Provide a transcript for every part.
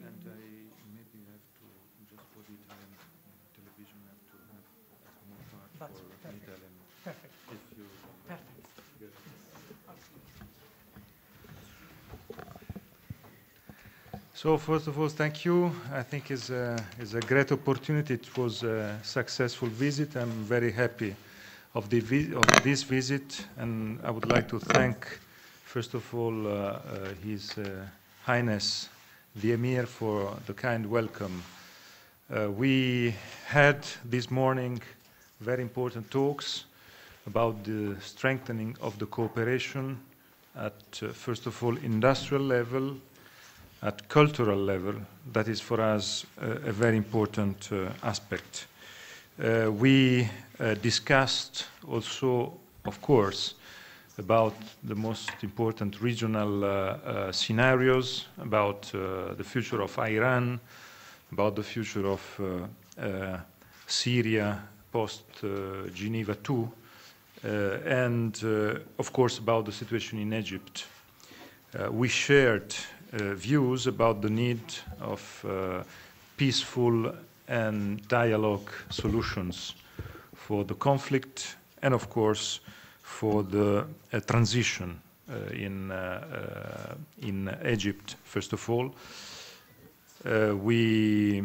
And mm-hmm. I maybe have to, just for the Italian uh, television, have to have as more part That's for perfect. Italian. Perfect. If you perfect. So first of all, thank you. I think it's a, it's a great opportunity. It was a successful visit. I'm very happy of, the of this visit, and I would like to thank, first of all, uh, uh, His uh, Highness the Emir for the kind welcome. Uh, we had this morning very important talks about the strengthening of the cooperation at, uh, first of all, industrial level, at cultural level. That is for us uh, a very important uh, aspect. Uh, we uh, discussed also, of course, about the most important regional uh, uh, scenarios, about uh, the future of Iran, about the future of uh, uh, Syria post-Geneva II, and of course about the situation in Egypt. we shared views about the need of peaceful and dialogue solutions for the conflict and of course for the uh, transition uh, in, uh, uh, in Egypt, first of all. we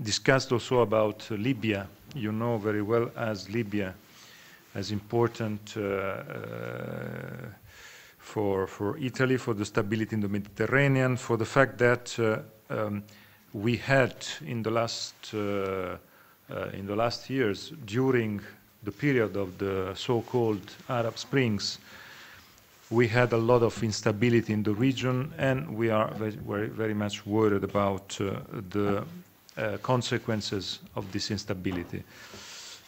discussed also about Libya. You know very well as Libya as important for, for Italy, for the stability in the Mediterranean, for the fact that um, we had in the last uh, uh, in the last years during the period of the so-called Arab Springs, we had a lot of instability in the region, and we are very, very much worried about uh, the uh, consequences of this instability.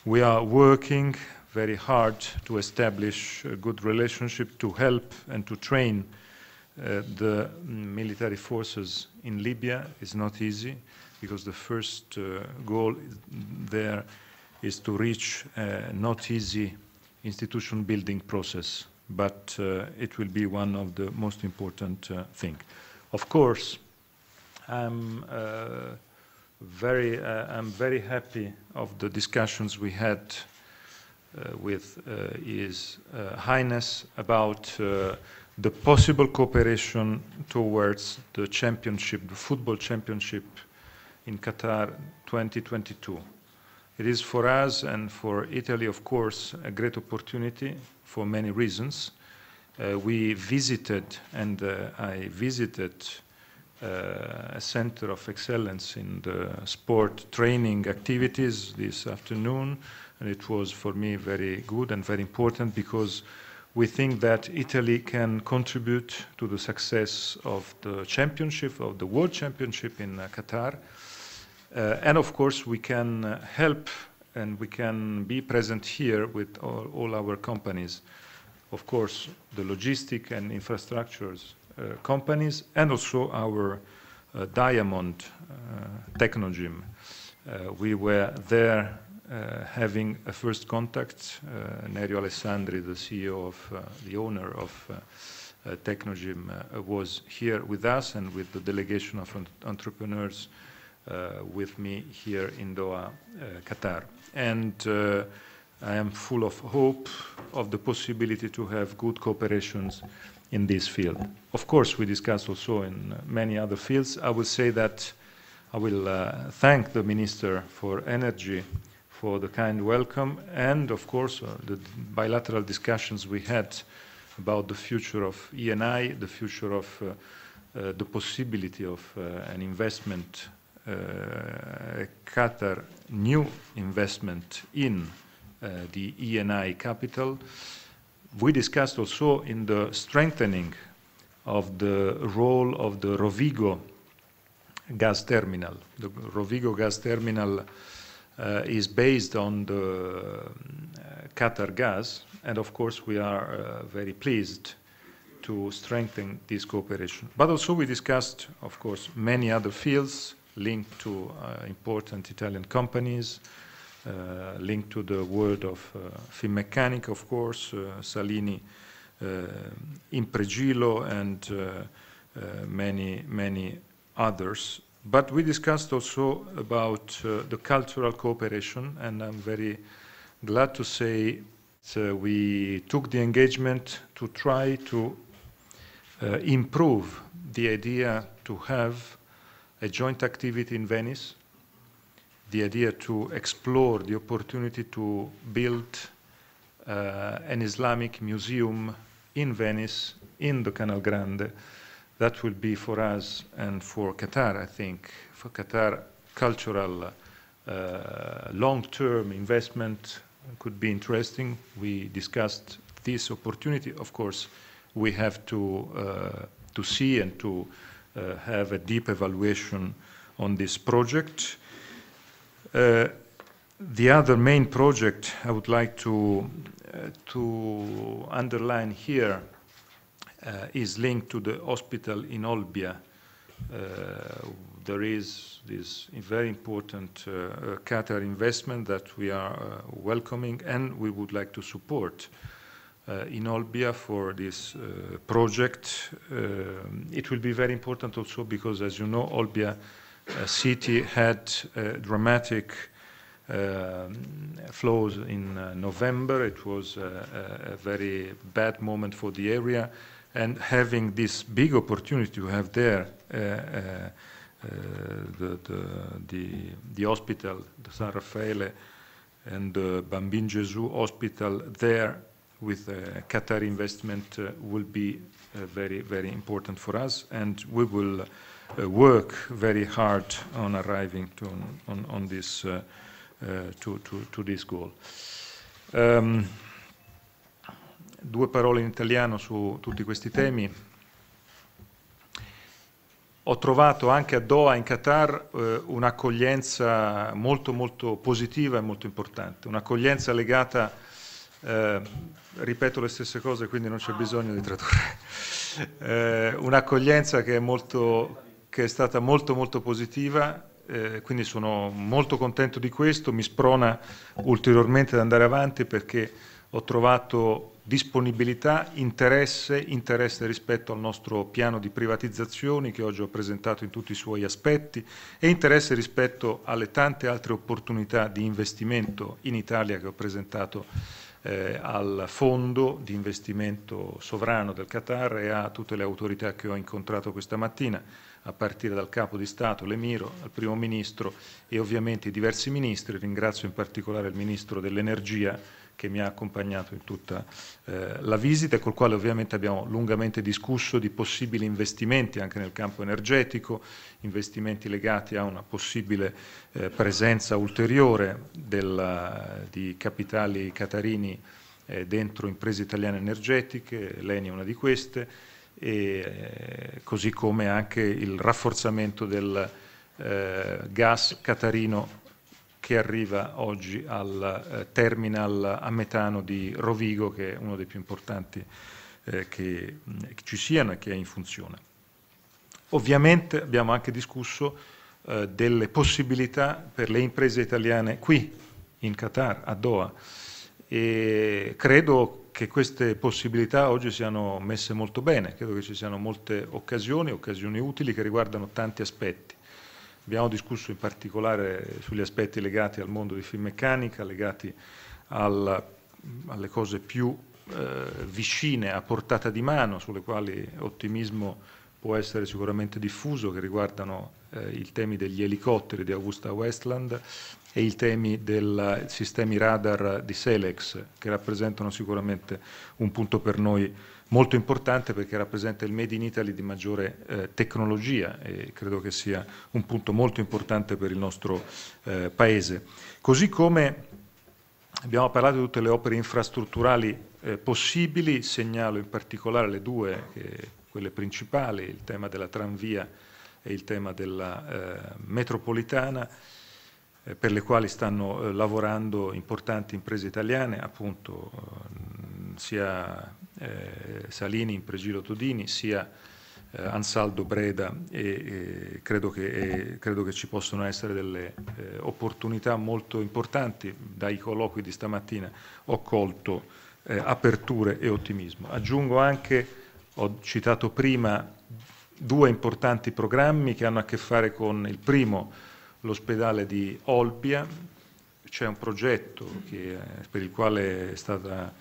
We are working very hard to establish a good relationship to help and to train uh, the military forces in Libya. It's not easy because the first uh, goal there is to reach a not easy institution building process, but uh, it will be one of the most important uh, Of course, I'm uh, very, uh, I'm very happy of the discussions we had uh, with uh, His uh, Highness about the possible cooperation towards the championship, the football championship in Qatar 2022. It is for us and for Italy, of course, a great opportunity for many reasons. Uh, we visited, and uh, I visited uh, a center of excellence in the sport training activities this afternoon, and it was for me very good and very important because we think that Italy can contribute to the success of the championship, of the World Championship in uh, Qatar uh, and of course, we can uh, help and we can be present here with all, all our companies. Of course, the logistic and infrastructures uh, companies and also our uh, diamond uh, technogym. Uh, we were there having a first contact. Nerio Alessandri, the CEO of the owner of Technogym, was here with us and with the delegation of entrepreneurs uh, with me here in Doha, uh, Qatar. And uh, I am full of hope of the possibility to have good cooperations in this field. Of course, we discuss also in many other fields. I will say that I will uh, thank the Minister for Energy for the kind welcome and, of course, uh, the bilateral discussions we had about the future of ENI, the future of uh, the possibility of an investment Eh, Qatar new investment in eh, the Eni capital. We discussed also in the strengthening of the role of the Rovigo gas terminal. The Rovigo gas terminal eh, is based on the gas, and of course, we are very pleased to strengthen this cooperation. But also we discussed, of course, many other fields linked to uh, important Italian companies, uh, linked to the world of uh, mechanic, of course, Salini Impregilo, and many, many others. But we discussed also about the cultural cooperation, and I'm very glad to say so we took the engagement to try to uh, improve the idea to have a joint activity in Venice, the idea to explore the opportunity to build uh, an Islamic museum in Venice, in the Canal Grande. That will be for us and for Qatar, I think, for Qatar, cultural uh, long term investment could be interesting. We discussed this opportunity. Of course, we have to, uh, to see and to uh, have a deep evaluation on this project. Uh, the other main project I would like to, uh, to underline here is linked to the hospital in Olbia. there is this very important Qatar investment that we are welcoming and we would like to support uh, in Olbia for this uh, project. Uh, it will be very important also because, as you know, Olbia city had dramatic uh, um, flows in uh, November. It was a, very bad moment for the area. And having this big opportunity to have there the, the, the, the, hospital, the San Raffaele and the Bambin Gesù hospital there with uh, Qatar investment uh, will be uh, very, very important for us, and we will work very hard on arriving to on, on, on this to, to, to, this goal. Um, due parole in italiano su tutti questi temi. Ho trovato anche a Doha in Qatar eh, un'accoglienza molto molto positiva e molto importante, un'accoglienza legata eh, ripeto le stesse cose, quindi non c'è bisogno di tradurre. Eh, un'accoglienza che, che è, stata molto molto positiva, eh, quindi sono molto contento di questo, mi sprona ulteriormente ad andare avanti perché ho trovato disponibilità, interesse, interesse rispetto al nostro piano di privatizzazioni che oggi ho presentato in tutti i suoi aspetti e interesse rispetto alle tante altre opportunità di investimento in Italia che ho presentato eh, al fondo di investimento sovrano del Qatar e a tutte le autorità che ho incontrato questa mattina, a partire dal capo di Stato, l'Emiro, al primo ministro e ovviamente i diversi ministri. Ringrazio in particolare il ministro dell'Energia che mi ha accompagnato in tutta eh, la visita e col quale ovviamente abbiamo lungamente discusso di possibili investimenti anche nel campo energetico, investimenti legati a una possibile eh, presenza ulteriore del, di capitali catarini eh, dentro imprese italiane energetiche, l'ENI è una di queste, e, eh, così come anche il rafforzamento del eh, gas catarino che arriva oggi al eh, terminal a metano di Rovigo, che è uno dei più importanti eh, che, mm, che ci siano e che è in funzione. Ovviamente abbiamo anche discusso eh, delle possibilità per le imprese italiane qui in Qatar, a Doha. E credo che queste possibilità oggi siano messe molto bene, credo che ci siano molte occasioni, occasioni utili che riguardano tanti aspetti. Abbiamo discusso in particolare sugli aspetti legati al mondo di filmmeccanica, legati al, alle cose più eh, vicine, a portata di mano, sulle quali ottimismo può essere sicuramente diffuso, che riguardano eh, i temi degli elicotteri di Augusta Westland e i temi dei sistemi radar di Selex, che rappresentano sicuramente un punto per noi molto importante perché rappresenta il Made in Italy di maggiore eh, tecnologia e credo che sia un punto molto importante per il nostro eh, Paese. Così come abbiamo parlato di tutte le opere infrastrutturali eh, possibili, segnalo in particolare le due, quelle principali, il tema della tranvia e il tema della eh, metropolitana, eh, per le quali stanno eh, lavorando importanti imprese italiane, appunto mm, sia eh, Salini in pregilo Todini, sia eh, Ansaldo Breda e, e credo, che, e credo che ci possono essere delle eh, opportunità molto importanti. Dai colloqui di stamattina ho colto eh, aperture e ottimismo. Aggiungo anche, ho citato prima due importanti programmi che hanno a che fare con il primo, l'ospedale di Olbia, c'è un progetto che, eh, per il quale è stata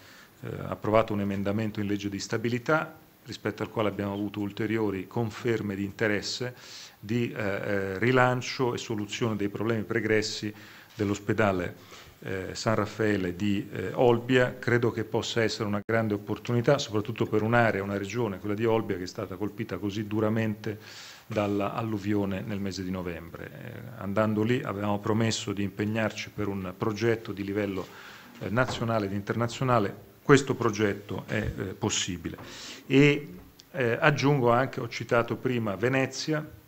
eh, approvato un emendamento in legge di stabilità rispetto al quale abbiamo avuto ulteriori conferme di interesse di eh, eh, rilancio e soluzione dei problemi pregressi dell'ospedale eh, San Raffaele di eh, Olbia. Credo che possa essere una grande opportunità, soprattutto per un'area, una regione, quella di Olbia, che è stata colpita così duramente dall'alluvione nel mese di novembre. Eh, andando lì avevamo promesso di impegnarci per un progetto di livello nazionale ed internazionale questo progetto è eh, possibile. E eh, aggiungo anche, ho citato prima Venezia,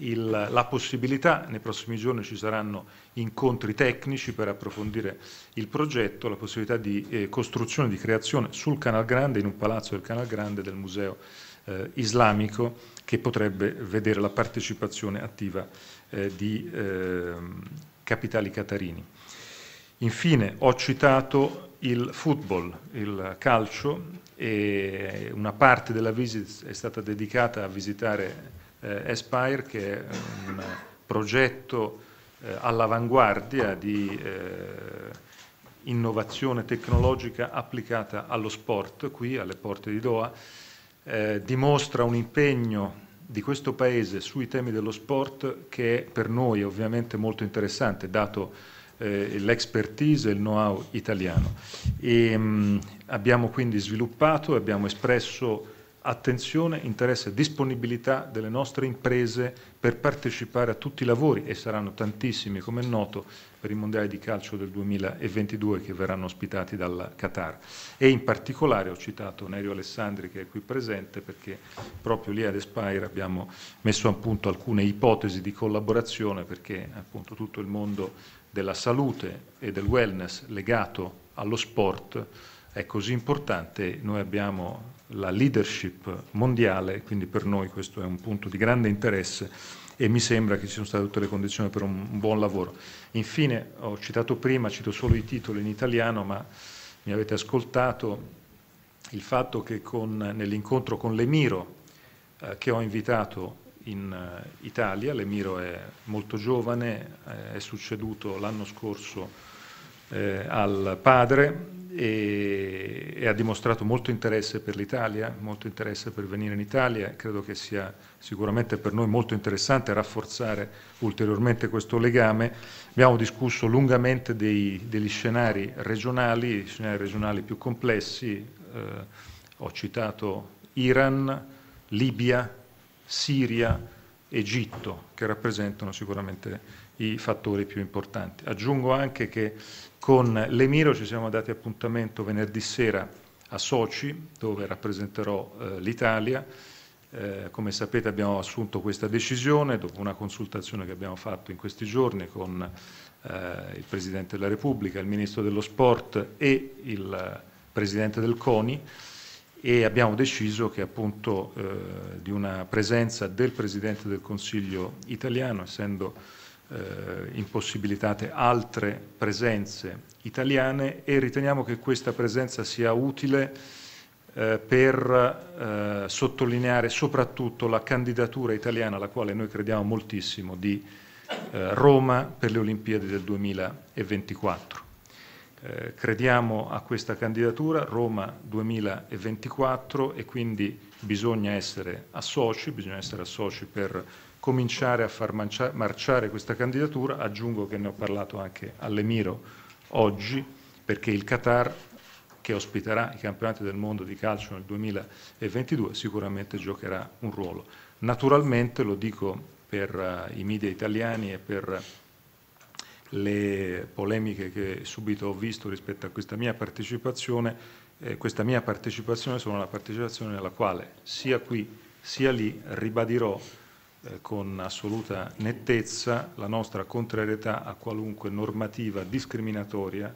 il, la possibilità, nei prossimi giorni ci saranno incontri tecnici per approfondire il progetto, la possibilità di eh, costruzione, di creazione sul Canal Grande, in un palazzo del Canal Grande del Museo eh, Islamico, che potrebbe vedere la partecipazione attiva eh, di ehm, capitali catarini. Infine ho citato il football, il calcio e una parte della visita è stata dedicata a visitare eh, Aspire che è un progetto eh, all'avanguardia di eh, innovazione tecnologica applicata allo sport qui alle porte di Doha, eh, dimostra un impegno di questo Paese sui temi dello sport che è per noi ovviamente molto interessante dato eh, l'expertise e il know-how italiano. E, mh, mm, abbiamo quindi sviluppato e abbiamo espresso attenzione, interesse e disponibilità delle nostre imprese per partecipare a tutti i lavori, e saranno tantissimi come è noto, per i mondiali di calcio del 2022 che verranno ospitati dal Qatar. E in particolare ho citato Nerio Alessandri che è qui presente perché proprio lì ad Espire abbiamo messo a punto alcune ipotesi di collaborazione perché appunto tutto il mondo della salute e del wellness legato allo sport è così importante, noi abbiamo la leadership mondiale, quindi per noi questo è un punto di grande interesse e mi sembra che ci sono state tutte le condizioni per un, un buon lavoro. Infine, ho citato prima, cito solo i titoli in italiano, ma mi avete ascoltato, il fatto che nell'incontro con l'Emiro eh, che ho invitato in eh, Italia, l'Emiro è molto giovane, eh, è succeduto l'anno scorso eh, al padre e, e, ha dimostrato molto interesse per l'Italia, molto interesse per venire in Italia, credo che sia sicuramente per noi molto interessante rafforzare ulteriormente questo legame. Abbiamo discusso lungamente dei, degli scenari regionali, scenari regionali più complessi, eh, ho citato Iran, Libia, Siria, Egitto, che rappresentano sicuramente i fattori più importanti. Aggiungo anche che con l'Emiro ci siamo dati appuntamento venerdì sera a Sochi, dove rappresenterò eh, l'Italia eh, come sapete abbiamo assunto questa decisione dopo una consultazione che abbiamo fatto in questi giorni con eh, il Presidente della Repubblica, il Ministro dello Sport e il Presidente del CONI e abbiamo deciso che appunto eh, di una presenza del Presidente del Consiglio italiano, essendo eh, impossibilitate altre presenze italiane e riteniamo che questa presenza sia utile eh, per eh, sottolineare soprattutto la candidatura italiana, alla quale noi crediamo moltissimo, di eh, Roma per le Olimpiadi del 2024. Eh, crediamo a questa candidatura, Roma 2024, e quindi bisogna essere a bisogna essere a per cominciare a far marciare questa candidatura. Aggiungo che ne ho parlato anche all'Emiro oggi, perché il Qatar che ospiterà i campionati del mondo di calcio nel 2022 sicuramente giocherà un ruolo. Naturalmente, lo dico per eh, i media italiani e per eh, le polemiche che subito ho visto rispetto a questa mia partecipazione, eh, questa mia partecipazione sono una partecipazione nella quale sia qui sia lì ribadirò eh, con assoluta nettezza la nostra contrarietà a qualunque normativa discriminatoria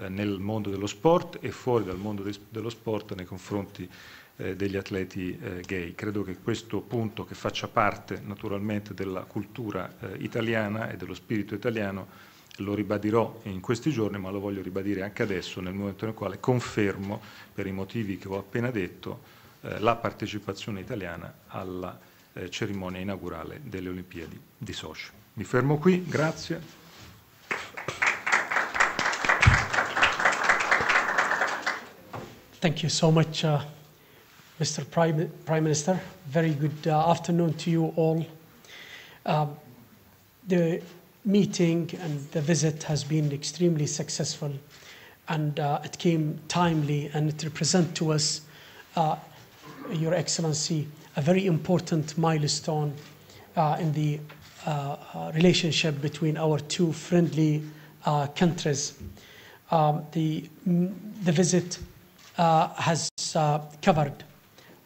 eh, nel mondo dello sport e fuori dal mondo de dello sport nei confronti eh, degli atleti eh, gay. Credo che questo punto che faccia parte naturalmente della cultura eh, italiana e dello spirito italiano lo ribadirò in questi giorni, ma lo voglio ribadire anche adesso nel momento nel quale confermo per i motivi che ho appena detto eh, la partecipazione italiana alla eh, cerimonia inaugurale delle Olimpiadi di Sochi. Mi fermo qui, grazie. Thank you so much, uh, Mr. Prime, Prime, Minister. Very good uh, afternoon to you all. Uh, the meeting and the visit has been extremely successful and uh, it came timely and it represents to us, uh, Your Excellency, a very important milestone uh, in the relationship between our two friendly countries. Um, the, the visit uh, has uh, covered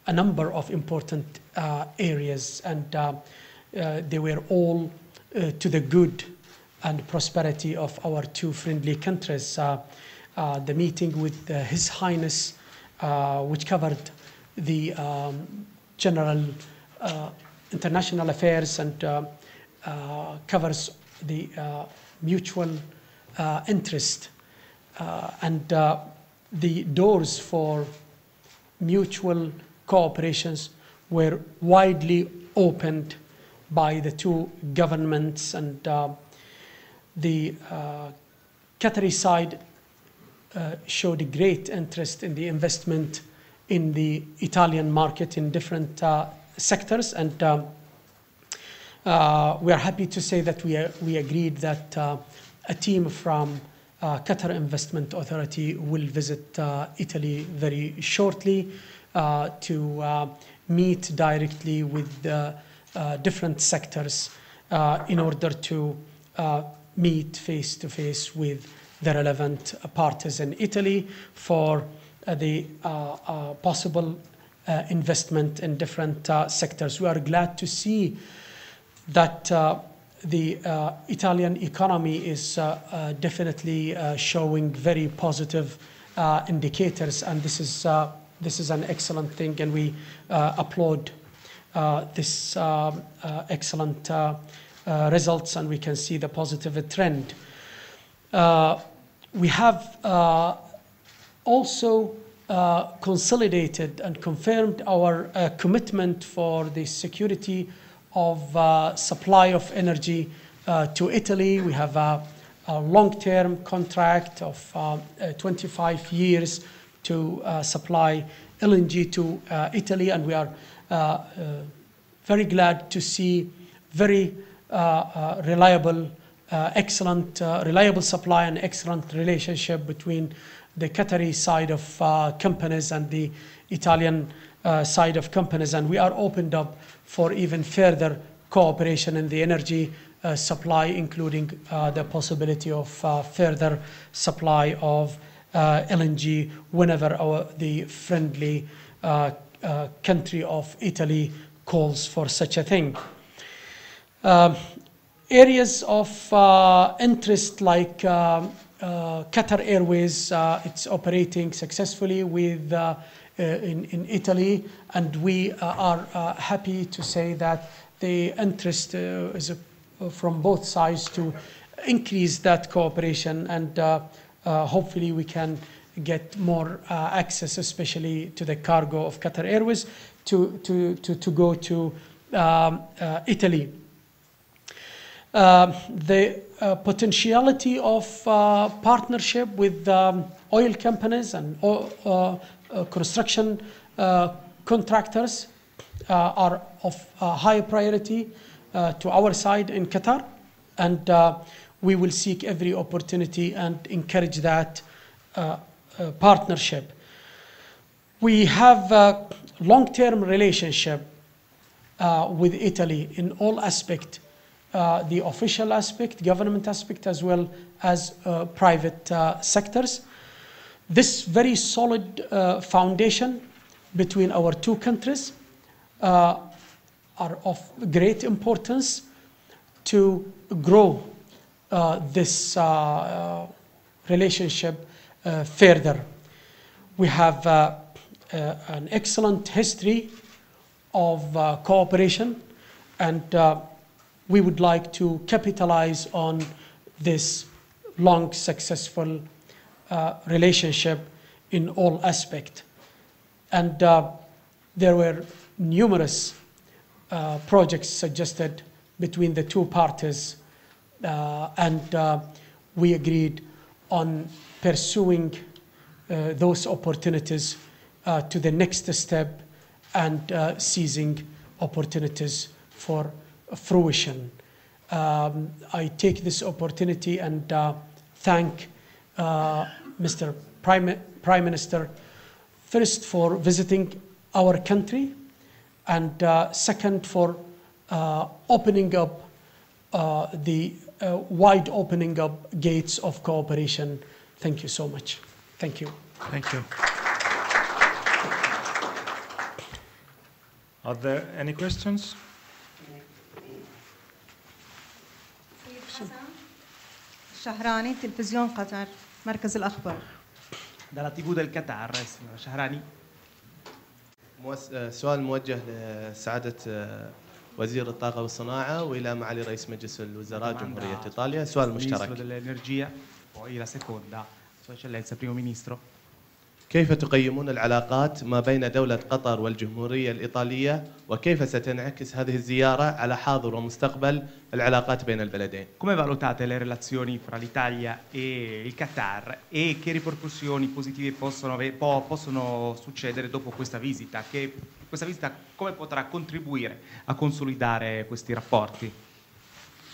a number of important uh, areas, and they were all to the good and prosperity of our two friendly countries. the meeting with His Highness, which covered the um, general international affairs and uh, covers the uh, mutual uh, interest and the doors for mutual cooperations were widely opened by the two governments and uh, the uh, Qatari side uh, showed a great interest in the investment in the Italian market in different uh, sectors and um, uh, we are happy to say that we, uh, we agreed that a team from uh, Qatar Investment Authority will visit uh, Italy very shortly uh, to meet directly with the different sectors in order to meet face to face with the relevant parties in Italy for the possible investment in different sectors. We are glad to see that the uh, Italian economy is uh, uh, definitely uh, showing very positive indicators, and this is this is an excellent thing, and we applaud this excellent results, and we can see the positive trend. we have also. Uh, consolidated and confirmed our uh, commitment for the security of uh, supply of energy uh, to Italy. We have a, a long-term contract of uh, uh 25 years to uh, supply LNG to uh, Italy, and we are very glad to see very reliable, excellent, reliable supply and excellent relationship between the Qatari side of companies and the Italian side of companies, and we are opened up for even further cooperation in the energy uh, supply, including uh, the possibility of uh, further supply of uh, LNG whenever our, the friendly uh, uh, country of Italy calls for such a thing. Um, areas of interest like um, Qatar Airways, it's operating successfully with uh, in, Italy, and we uh, are uh, happy to say that the interest is from both sides to increase that cooperation, and hopefully we can get more access, especially to the cargo of Qatar Airways, to, to, to, go to um, Italy. the potentiality of partnership with um, oil companies and uh, construction uh, contractors uh, are of high priority to our side in Qatar, and we will seek every opportunity and encourage that partnership. We have a long-term relationship with Italy in all aspect, the official aspect, government aspect, as well as private sectors this very solid uh, foundation between our two countries uh, are of great importance to grow uh, this uh, uh, relationship uh, further. We have an excellent history of cooperation and we would like to capitalize on this long successful uh, relationship in all aspect. And uh, there were numerous uh, projects suggested between the two parties, uh, and uh, we agreed on pursuing those opportunities to the next step and seizing opportunities for fruition. Um, I take this opportunity and thank Mr. Prime, Prime Minister, first for visiting our country and second for opening up the wide opening up gates of cooperation. Thank you so much. Thank you. Thank you. Are there any questions? Shahrani, Television Qatar. مركز الأخبار ده لطيبو ده الكتع على الرئيس شهراني آه، سؤال موجه لسعادة آه، وزير الطاقة والصناعة وإلى معالي رئيس مجلس الوزراء جمهورية آه، إيطاليا سؤال مشترك. كيف تقيمون العلاقات ما بين دولة قطر والجمهورية الإيطالية وكيف ستنعكس هذه الزيارة على حاضر ومستقبل العلاقات بين البلدين؟ Come valutate le relazioni fra l'Italia e il Qatar e che ripercussioni positive possono, possono succedere dopo questa visita? Che questa visita come potrà contribuire a consolidare questi rapporti?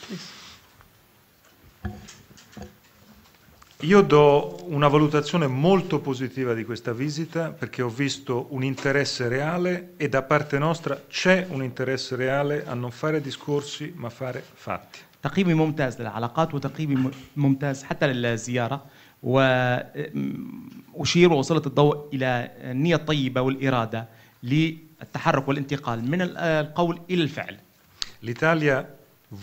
Please. Io do una valutazione molto positiva di questa visita perché ho visto un interesse reale e da parte nostra c'è un interesse reale a non fare discorsi ma fare fatti. تقييمي ممتاز للعلاقات وتقييمي ممتاز حتى للزيارة وأشير وأسلط الضوء إلى النية الطيبة والإرادة للتحرك والانتقال من القول إلى الفعل. L'Italia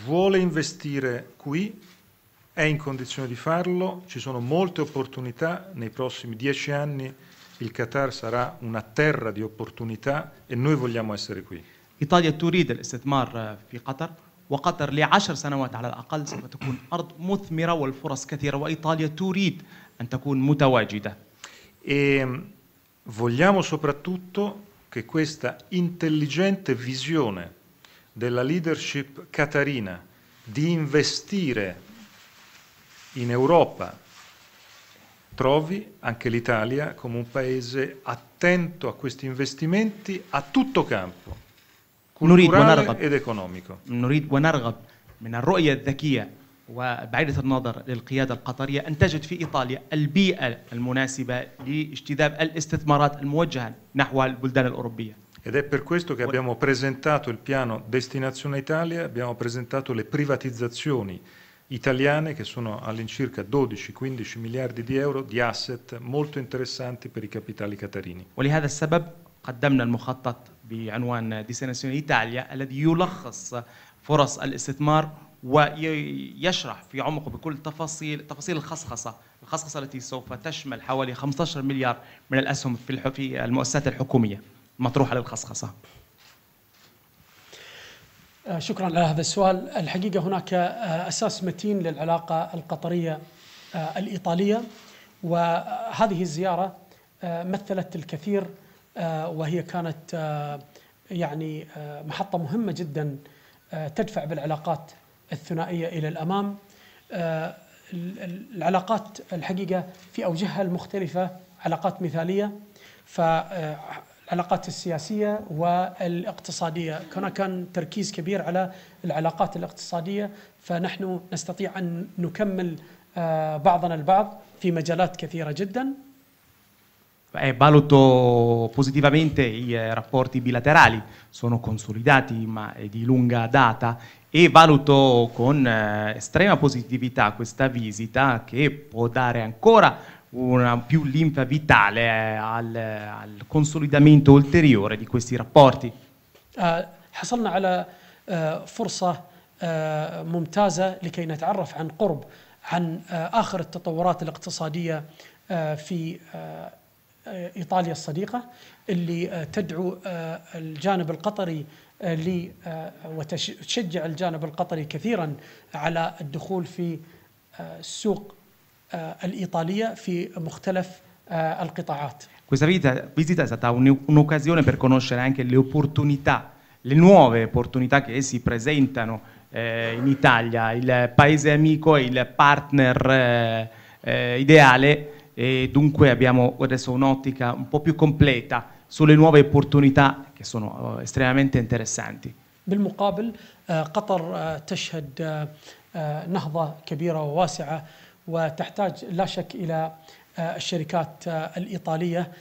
vuole investire qui è in condizione di farlo, ci sono molte opportunità, nei prossimi dieci anni il Qatar sarà una terra di opportunità e noi vogliamo essere qui. إيطاليا تريد الاستثمار في قطر وقطر لعشر سنوات على الأقل سوف تكون أرض مثمرة والفرص كثيرة وإيطاليا تريد أن تكون متواجدة. E vogliamo soprattutto che questa intelligente visione della leadership catarina di investire in Europa trovi anche l'Italia come un paese attento a questi investimenti a tutto campo, culturale ed economico. نريد النظر للقيادة القطرية أن في إيطاليا البيئة المناسبة لاجتذاب الاستثمارات الموجهة نحو البلدان الأوروبية. Ed è per questo che abbiamo presentato il piano Destinazione Italia, abbiamo presentato le privatizzazioni italiane che sono all'incirca 12-15 miliardi di euro di asset molto interessanti per i capitali catarini. ولهذا السبب قدمنا المخطط بعنوان ديسيناسيون ايطاليا الذي يلخص فرص الاستثمار ويشرح في عمقه بكل تفاصيل تفاصيل الخصخصه، الخصخصه التي سوف تشمل حوالي 15 مليار من الاسهم في المؤسسات الحكوميه مطروحه للخصخصه. آه، شكرا على هذا السؤال الحقيقة هناك آه، أساس متين للعلاقة القطرية آه، الإيطالية وهذه الزيارة مثلت الكثير وهي كانت يعني محطة مهمة جدا تدفع بالعلاقات الثنائية إلى الأمام العلاقات الحقيقة في أوجهها المختلفة علاقات مثالية ف العلاقات السياسية والاقتصادية هنا كان تركيز كبير على العلاقات الاقتصادية فنحن نستطيع أن نكمل بعضنا البعض في مجالات كثيرة جدا Eh, valuto positivamente i eh, rapporti bilaterali, sono consolidati ma è di lunga data e valuto con eh, estrema positività questa visita che può dare ancora una più linfa vitale eh, al, al consolidamento ulteriore di questi rapporti. Uh, حصلنا على uh, فرصة uh, ممتازة لكي نتعرف عن قرب عن آخر التطورات الاقتصادية في إيطاليا الصديقة اللي تدعو الجانب القطري وتشجع الجانب القطري كثيرا على الدخول في سوق الإيطالية في مختلف القطاعات Questa visita, visita è stata un'occasione per conoscere anche le opportunità, le nuove opportunità che si presentano eh, in Italia. Il paese amico è il partner eh, eh, ideale e dunque abbiamo adesso un'ottica un po' più completa sulle nuove opportunità che sono eh, estremamente interessanti. بالمقابل قطر تشهد نهضة كبيرة وواسعة وتحتاج لا شك الى الشركات الايطاليه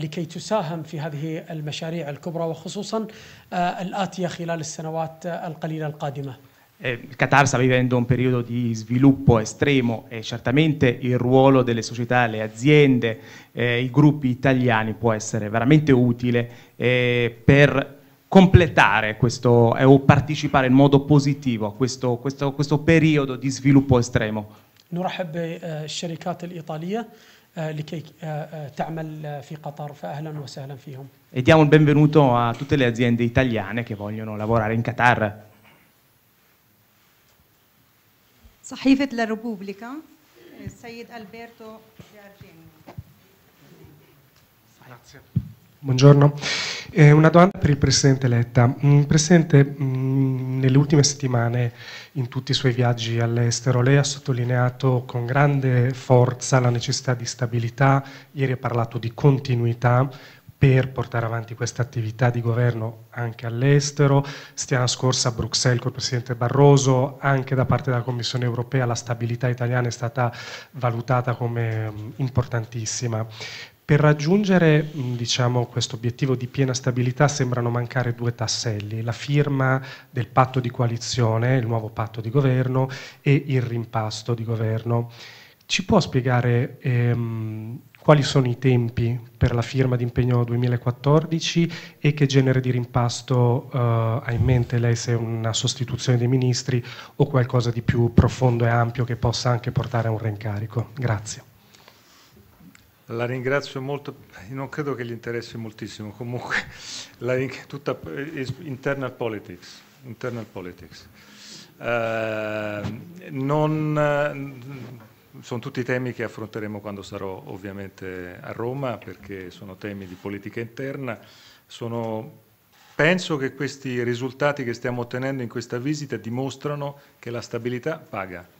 لكي تساهم في هذه المشاريع الكبرى وخصوصا الاتيه خلال السنوات القليله القادمه. Il eh, Qatar sta vivendo un periodo di sviluppo estremo e certamente il ruolo delle società, le aziende, eh, i gruppi italiani può essere veramente utile eh, per completare questo eh, o partecipare in modo positivo a questo, questo, questo periodo di sviluppo estremo. نرحب بالشركات الإيطالية لكي تعمل في قطر فأهلا وسهلا فيهم E diamo il benvenuto a tutte le aziende italiane che vogliono lavorare in Qatar. صحيفة لا Repubblica, السيد Alberto Giardini. Grazie. Buongiorno. Eh, una domanda per il Presidente Letta. Mm, presidente, mm, nelle ultime settimane in tutti i suoi viaggi all'estero. Lei ha sottolineato con grande forza la necessità di stabilità, ieri ha parlato di continuità per portare avanti questa attività di governo anche all'estero. Settimana scorsa a Bruxelles col Presidente Barroso, anche da parte della Commissione europea, la stabilità italiana è stata valutata come mm, importantissima. Per raggiungere diciamo, questo obiettivo di piena stabilità sembrano mancare due tasselli, la firma del patto di coalizione, il nuovo patto di governo e il rimpasto di governo. Ci può spiegare ehm, quali sono i tempi per la firma di impegno 2014 e che genere di rimpasto eh, ha in mente lei se è una sostituzione dei ministri o qualcosa di più profondo e ampio che possa anche portare a un reincarico? Grazie. La ringrazio molto, non credo che gli interessi moltissimo, comunque la, tutta eh, internal politics. Internal politics. Ehm, eh, non, sono tutti temi che affronteremo quando sarò ovviamente a Roma perché sono temi di politica interna. Sono, penso che questi risultati che stiamo ottenendo in questa visita dimostrano che la stabilità paga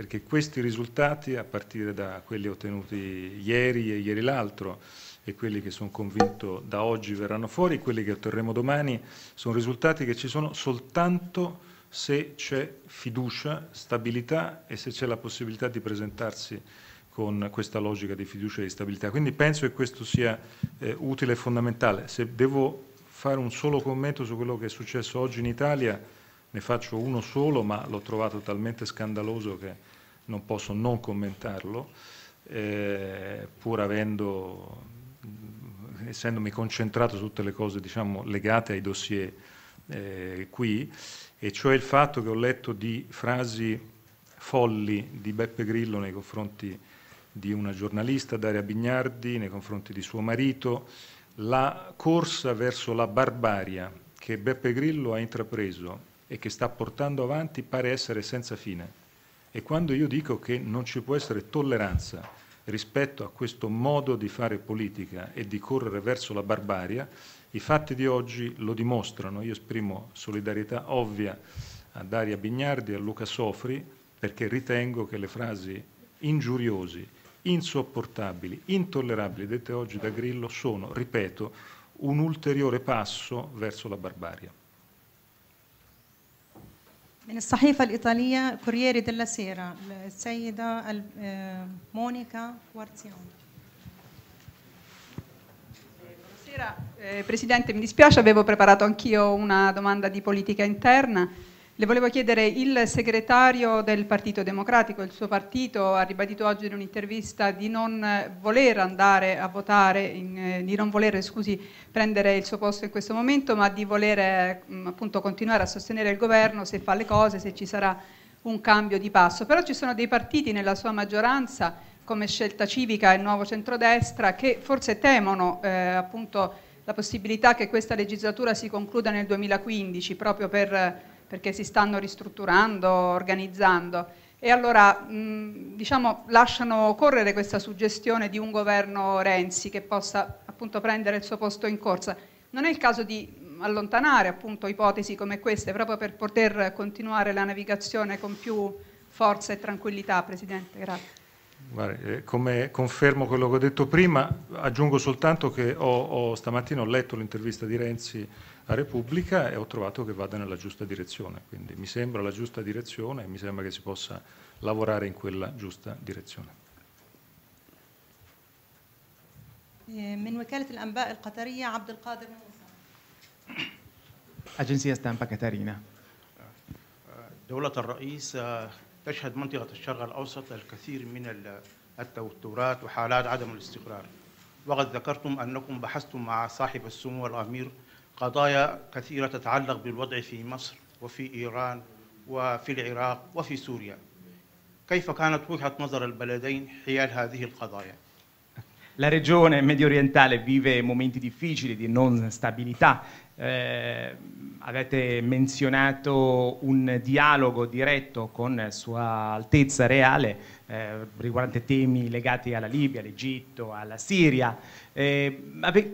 perché questi risultati, a partire da quelli ottenuti ieri e ieri l'altro, e quelli che sono convinto da oggi verranno fuori, quelli che otterremo domani, sono risultati che ci sono soltanto se c'è fiducia, stabilità e se c'è la possibilità di presentarsi con questa logica di fiducia e di stabilità. Quindi penso che questo sia eh, utile e fondamentale. Se devo fare un solo commento su quello che è successo oggi in Italia, ne faccio uno solo, ma l'ho trovato talmente scandaloso che non posso non commentarlo, eh, pur avendo, essendomi concentrato su tutte le cose diciamo, legate ai dossier eh, qui, e cioè il fatto che ho letto di frasi folli di Beppe Grillo nei confronti di una giornalista, Daria Bignardi, nei confronti di suo marito, la corsa verso la barbaria che Beppe Grillo ha intrapreso e che sta portando avanti pare essere senza fine. E quando io dico che non ci può essere tolleranza rispetto a questo modo di fare politica e di correre verso la barbaria, i fatti di oggi lo dimostrano. Io esprimo solidarietà ovvia a Daria Bignardi e a Luca Sofri perché ritengo che le frasi ingiuriosi, insopportabili, intollerabili dette oggi da Grillo sono, ripeto, un ulteriore passo verso la barbaria. من الصحيفة الإيطالية كورييري ديلا سيرا السيدة مونيكا وارتيون Buonasera, eh, Presidente, mi dispiace, avevo preparato anch'io una domanda di politica interna. Le volevo chiedere, il segretario del Partito Democratico, il suo partito, ha ribadito oggi in un'intervista di non voler andare a votare, in, eh, di non voler, scusi, prendere il suo posto in questo momento, ma di voler mh, mm, appunto continuare a sostenere il governo se fa le cose, se ci sarà un cambio di passo. Però ci sono dei partiti nella sua maggioranza, come Scelta Civica e il Nuovo Centrodestra, che forse temono eh, appunto la possibilità che questa legislatura si concluda nel 2015 proprio per perché si stanno ristrutturando, organizzando. E allora mh, diciamo, lasciano correre questa suggestione di un governo Renzi che possa appunto prendere il suo posto in corsa. Non è il caso di allontanare appunto ipotesi come queste proprio per poter continuare la navigazione con più forza e tranquillità, Presidente. Grazie. Eh, come confermo quello che ho detto prima, aggiungo soltanto che ho, ho, stamattina ho letto l'intervista di Renzi la Repubblica e ho trovato che vada nella giusta direzione, quindi mi sembra la giusta direzione e mi sembra che si possa lavorare in quella giusta direzione. من وكالة الأنباء القطرية عبد القادر موسى أجنسية ستامبا كاتارينا دولة الرئيس تشهد منطقة الشرق الأوسط الكثير من التوترات وحالات عدم الاستقرار وقد ذكرتم أنكم بحثتم مع صاحب السمو الأمير قضايا كثيرة تتعلق بالوضع في مصر وفي إيران وفي العراق وفي سوريا كيف كانت وجهة نظر البلدين حيال هذه القضايا؟ La regione medio orientale vive momenti difficili di non stabilità. Eh, avete menzionato un dialogo diretto con Sua Altezza Reale eh, riguardante temi legati alla Libia, all'Egitto, alla Siria. Eh,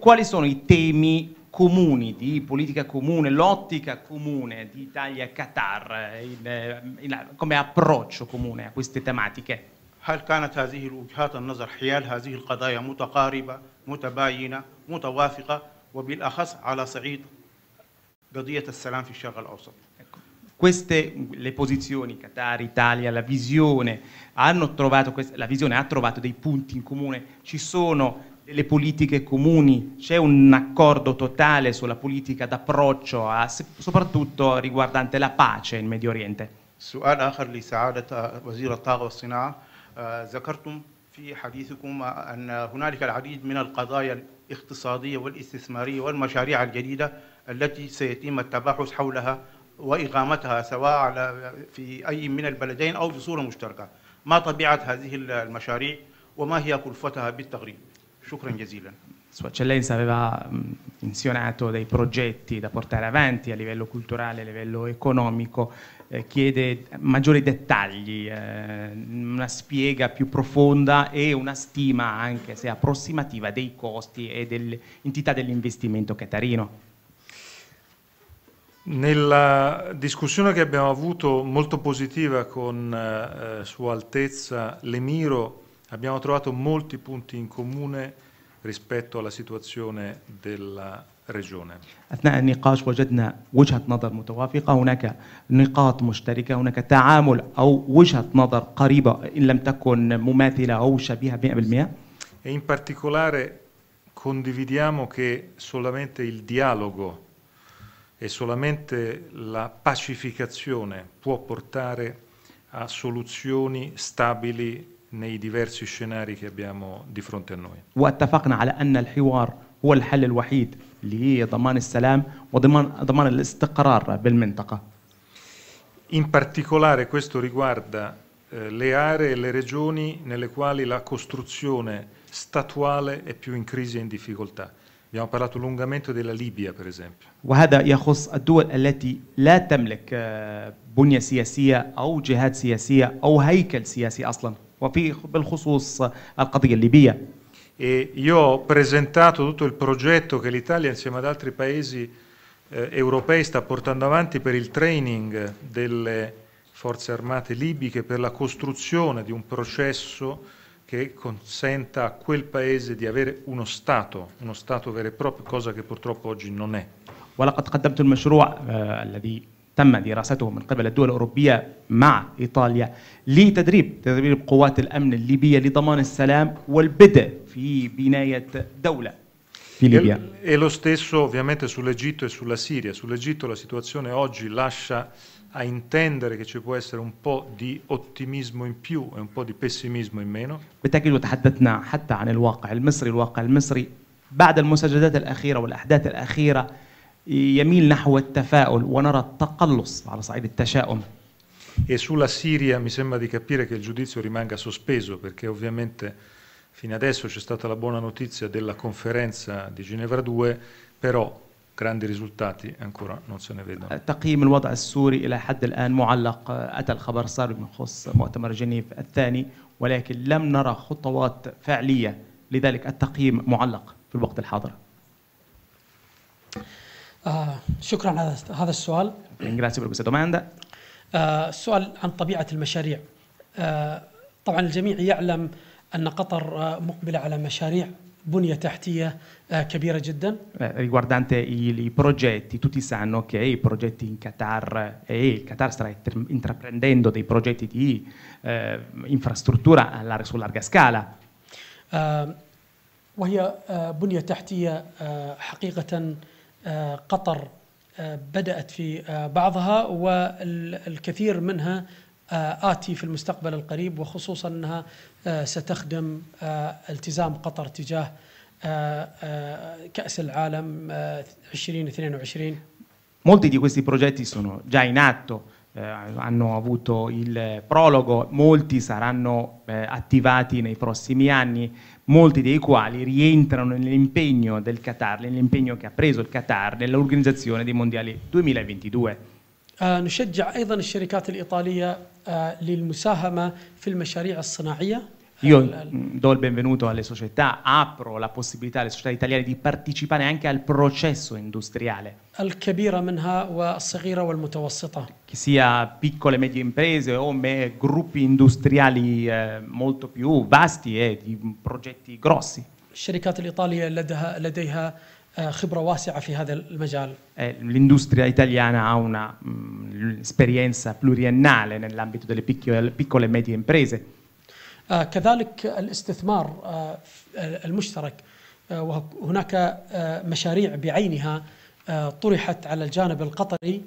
quali sono i temi comuni, di politica comune, l'ottica comune di Italia e Qatar, il, eh, il, come approccio comune a queste tematiche? هل كانت هذه وجهات النظر حيال هذه القضايا متقاربة متباينة متوافقة وبالأخص على صعيد قضية السلام في الشرق الأوسط ecco. Queste le posizioni Qatar, Italia, la visione, hanno trovato, la visione ha trovato dei punti in comune, ci sono delle politiche comuni, c'è un accordo totale sulla politica d'approccio, a, soprattutto riguardante la pace in Medio Oriente. سؤال آخر لسعادة وزير الطاقة والصناعة آه، ذكرتم في حديثكم أن هنالك العديد من القضايا الاقتصادية والاستثمارية والمشاريع الجديدة التي سيتم التباحث حولها وإقامتها سواء على في أي من البلدين أو بصورة مشتركة ما طبيعة هذه المشاريع وما هي كلفتها بالتقريب Sua Eccellenza aveva menzionato dei progetti da portare avanti a livello culturale, a livello economico, eh, chiede maggiori dettagli, eh, una spiega più profonda e una stima, anche se approssimativa, dei costi e dell'entità dell'investimento catarino. Nella discussione che abbiamo avuto molto positiva con eh, eh Sua Altezza Lemiro Abbiamo trovato molti punti in comune rispetto alla situazione della regione. أثناء النقاش وجدنا وجهة نظر متوافقة هناك نقاط مشتركة هناك تعامل أو وجهة نظر قريبة إن لم تكن مماثلة أو شبيهة 100% E in particolare condividiamo che solamente il dialogo e solamente la pacificazione può portare a soluzioni stabili nei diversi scenari che abbiamo di fronte a noi. واتفقنا على أن الحوار هو الحل الوحيد لضمان السلام وضمان ضمان الاستقرار بالمنطقة. In particolare questo riguarda eh, le aree e le regioni nelle quali la costruzione statuale è più in crisi e in difficoltà. Abbiamo parlato lungamente della Libia, per esempio. وهذا يخص الدول التي لا تملك بنية سياسية أو جهات سياسية أو هيكل سياسي أصلاً. وفي بالخصوص القضية الليبية e io ho presentato tutto il progetto che l'Italia insieme ad altri paesi eh, europei sta portando avanti per il training delle forze armate libiche, per la costruzione di un processo che consenta a quel paese di avere uno Stato, uno Stato vero e proprio, cosa che purtroppo oggi non è. ولقد قدمت المشروع الذي تم دراسته من قبل الدول الأوروبية مع إيطاليا لتدريب تدريب قوات الأمن الليبية لضمان السلام والبدء في بناية دولة في ليبيا. E lo stesso ovviamente sull'Egitto e sulla Siria. Sull'Egitto la situazione oggi lascia a intendere che ci può essere un po' di ottimismo in più e un po' di pessimismo in meno. بالتأكيد وتحدثنا حتى عن الواقع المصري، الواقع المصري بعد المسجدات الأخيرة والأحداث الأخيرة يميل نحو التفاؤل ونرى التقلص على صعيد التشاؤم E sulla Siria mi sembra di capire che il giudizio rimanga sospeso perché ovviamente fino adesso c'è stata la buona notizia della conferenza di Ginevra 2, però grandi risultati ancora non se ne vedono. تقييم الوضع السوري إلى حد الآن معلق أتى الخبر صار بخصوص مؤتمر جنيف الثاني ولكن لم نرى خطوات فعلية لذلك التقييم معلق في الوقت الحاضر. شكرا على هذا السؤال. Grazie per questa domanda. السؤال عن طبيعة المشاريع. طبعا الجميع يعلم أن قطر مقبلة على مشاريع بنية تحتية كبيرة جدا. Riguardante i, progetti, tutti sanno che i progetti in Qatar e il Qatar sta intraprendendo dei progetti di infrastruttura su larga scala. وهي بنية تحتية حقيقة قطر آه، بدأت في آه، بعضها والكثير منها آه، آتي في المستقبل القريب وخصوصا أنها ستخدم التزام قطر تجاه كأس العالم 2022 Molti di questi progetti sono già in atto eh, hanno avuto il prologo, molti saranno eh, attivati nei prossimi anni, molti dei quali rientrano nell'impegno del Qatar, nell'impegno che ha preso il Qatar nell'organizzazione dei mondiali 2022. نشجع ايضا الشركات الايطاليه للمساهمه في المشاريع الصناعيه Io mm, do il benvenuto alle società, apro la possibilità alle società italiane di partecipare anche al processo industriale. الكبيرة منها والصغيرة والمتوسطة. Che sia piccole e medie imprese o me, gruppi industriali eh, molto più vasti e di progetti grossi. الشركات الإيطالية لديها لديها خبرة واسعة في هذا المجال. L'industria italiana ha una mh, esperienza pluriennale nell'ambito delle piccole, piccole e medie imprese. كذلك الاستثمار المشترك وهناك مشاريع بعينها آه، طرحت على الجانب القطري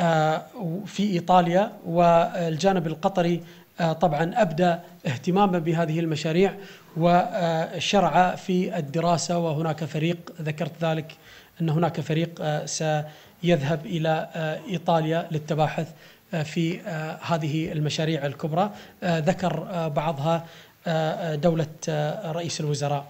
آه، في ايطاليا والجانب القطري آه، طبعا ابدى اهتماما بهذه المشاريع وشرع في الدراسه وهناك فريق ذكرت ذلك ان هناك فريق سيذهب الى ايطاليا للتباحث في هذه المشاريع الكبرى ذكر بعضها دولة رئيس الوزراء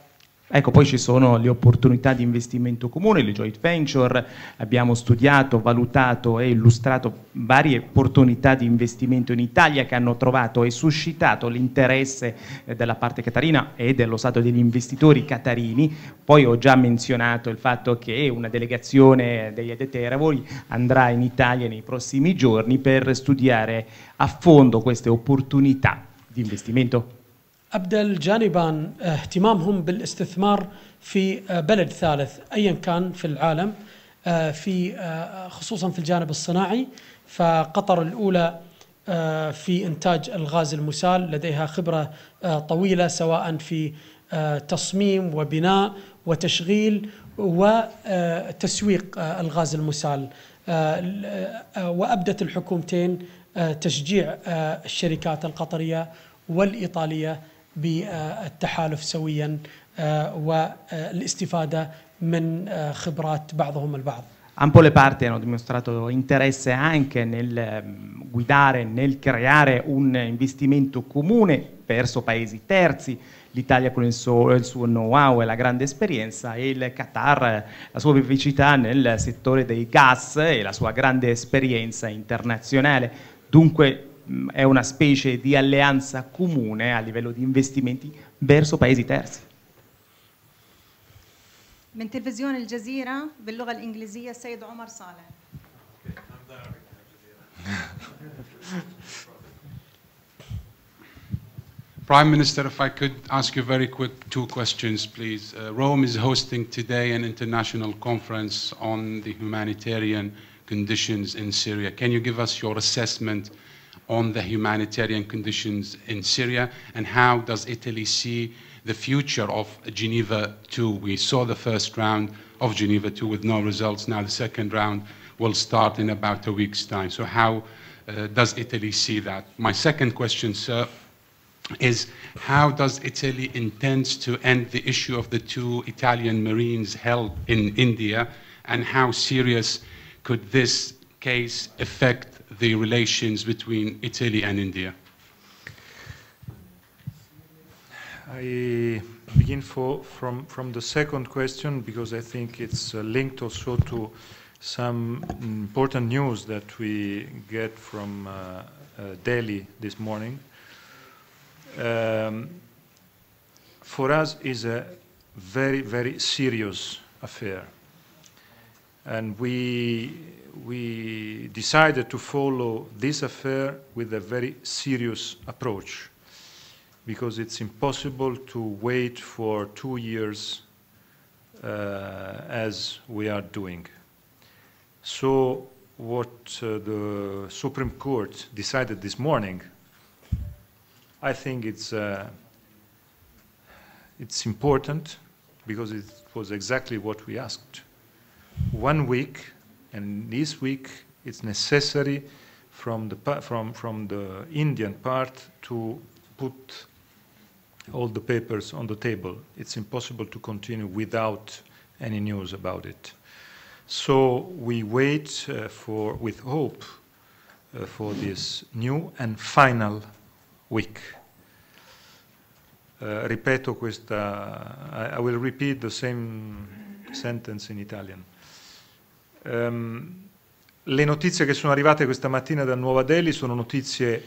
Ecco, poi ci sono le opportunità di investimento comune, le joint venture, abbiamo studiato, valutato e illustrato varie opportunità di investimento in Italia che hanno trovato e suscitato l'interesse eh, della parte catarina e dello Stato degli investitori catarini. Poi ho già menzionato il fatto che una delegazione degli addetti ai lavori andrà in Italia nei prossimi giorni per studiare a fondo queste opportunità di investimento. أبدى الجانبان آه، اهتمامهم بالاستثمار في آه، بلد ثالث أيا كان في العالم آه، في خصوصا في الجانب الصناعي فقطر الأولى في إنتاج الغاز المسال لديها خبرة طويلة سواء في تصميم وبناء وتشغيل وتسويق الغاز المسال وأبدت الحكومتين تشجيع الشركات القطرية والإيطالية بالتحالف سويا والاستفاده من خبرات بعضهم البعض. Ambo le parti hanno dimostrato interesse anche nel mm, guidare, nel creare un investimento comune verso paesi terzi, l'Italia con il suo, il suo know-how e la grande esperienza e il Qatar, la sua vivicità nel settore dei gas e la sua grande esperienza internazionale. Dunque è una specie di alleanza comune a livello di investimenti verso paesi terzi. من تلفزيون الجزيرة باللغة الإنجليزية السيد عمر صالح. Prime Minister, if I could ask you very quick two questions, please. Uh, Rome is hosting today an international conference on the humanitarian conditions in Syria. Can you give us your assessment on the humanitarian conditions in Syria, and how does Italy see the future of Geneva II? We saw the first round of Geneva II with no results. Now the second round will start in about a week's time. So how uh, does Italy see that? My second question, sir, is how does Italy intend to end the issue of the two Italian Marines held in India, and how serious could this case affect the relations between Italy and India? I begin for, from, from the second question because I think it's uh, linked also to some important news that we get from uh, uh, Delhi this morning. Um, for us is a very, very serious affair. And we we decided to follow this affair with a very serious approach because it's impossible to wait for two years uh, as we are doing. So what uh, the Supreme Court decided this morning, I think it's, uh, it's important because it was exactly what we asked. One week and this week, it's necessary from the, from, from the Indian part to put all the papers on the table. It's impossible to continue without any news about it. So we wait uh, for, with hope uh, for this new and final week. Uh, ripeto questa, I, I will repeat the same sentence in Italian. Ehm, le notizie che sono arrivate questa mattina da Nuova Delhi sono notizie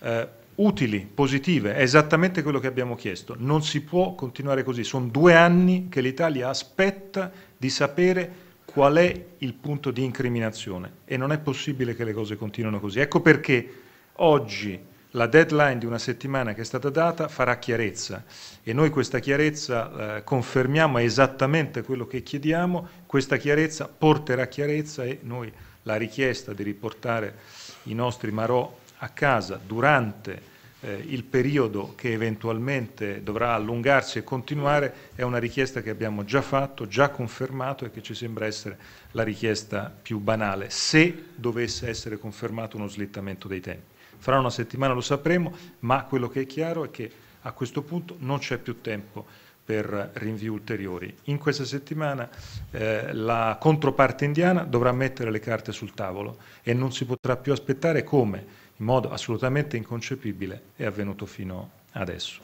eh, utili, positive, è esattamente quello che abbiamo chiesto. Non si può continuare così, sono due anni che l'Italia aspetta di sapere qual è il punto di incriminazione e non è possibile che le cose continuino così. Ecco perché oggi la deadline di una settimana che è stata data farà chiarezza e noi questa chiarezza eh, confermiamo esattamente quello che chiediamo, questa chiarezza porterà chiarezza e noi la richiesta di riportare i nostri Marò a casa durante eh, il periodo che eventualmente dovrà allungarsi e continuare è una richiesta che abbiamo già fatto, già confermato e che ci sembra essere la richiesta più banale, se dovesse essere confermato uno slittamento dei tempi fra una settimana lo sapremo, ma quello che è chiaro è che a questo punto non c'è più tempo per rinvii ulteriori. In questa settimana eh, la controparte indiana dovrà mettere le carte sul tavolo e non si potrà più aspettare come, in modo assolutamente inconcepibile, è avvenuto fino adesso.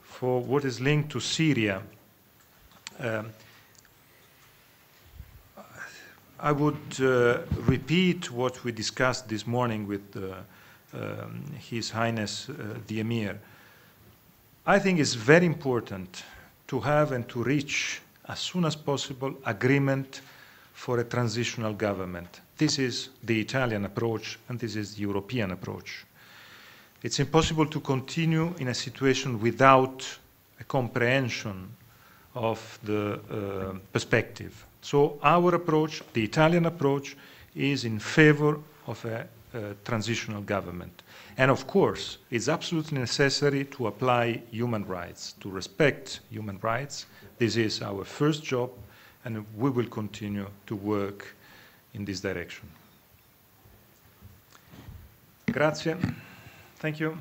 For what is linked to Syria, uh, I would uh, repeat what we discussed this morning with the eh, um, His Highness uh, the Emir. I think it's very important to have and to reach as soon as possible agreement for a transitional government. This is the Italian approach and this is the European approach. It's impossible to continue in a situation without a comprehension of the uh, perspective. So, our approach, the Italian approach, is in favor of a uh, transitional government. And of course, it's absolutely necessary to apply human rights, to respect human rights. This is our first job, and we will continue to work in this direction. Grazie. Thank you.